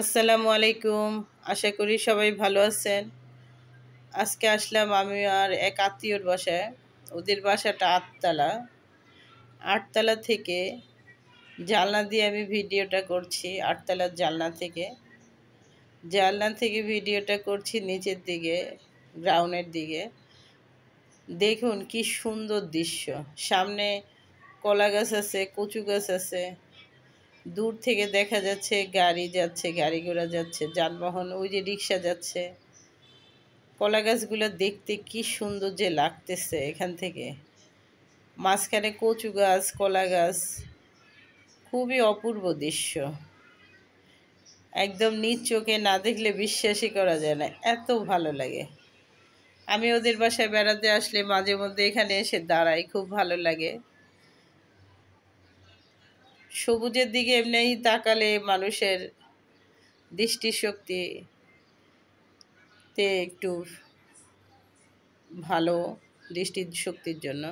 আসসালামু আলাইকুম আশা করি সবাই ভালো আছেন আজকে আসলাম আমি আর এক আত্মীয়র বাসায় ওদের বাসাটা আটতলা আটতলা থেকে জানলা দিয়ে আমি ভিডিওটা করছি আটতলার জানলা থেকে জানলা থেকে ভিডিওটা করছি নিচের দিকে গ্রাউন্ডের দিকে দেখুন কি সুন্দর দৃশ্য সামনে কলা গাছ আছে কচু গাছ আছে দূর থেকে দেখা যাচ্ছে গাড়ি যাচ্ছে গাড়ি ঘোড়া যাচ্ছে যানবাহন ওই যে রিক্সা যাচ্ছে কলা গাছগুলো দেখতে কি সুন্দর যে লাগতেছে এখান থেকে মাঝখানে কচু গাছ কলা গাছ খুবই অপূর্ব দৃশ্য একদম নিজ চোখে না দেখলে বিশ্বাসই করা যায় না এত ভালো লাগে আমি ওদের বাসায় বেড়াতে আসলে মাঝে মধ্যে এখানে এসে দাঁড়াই খুব ভালো লাগে সবুজের দিকে এমনিই তাকালে মানুষের দৃষ্টিশক্তি তে একটু ভালো দৃষ্টিশক্তির জন্য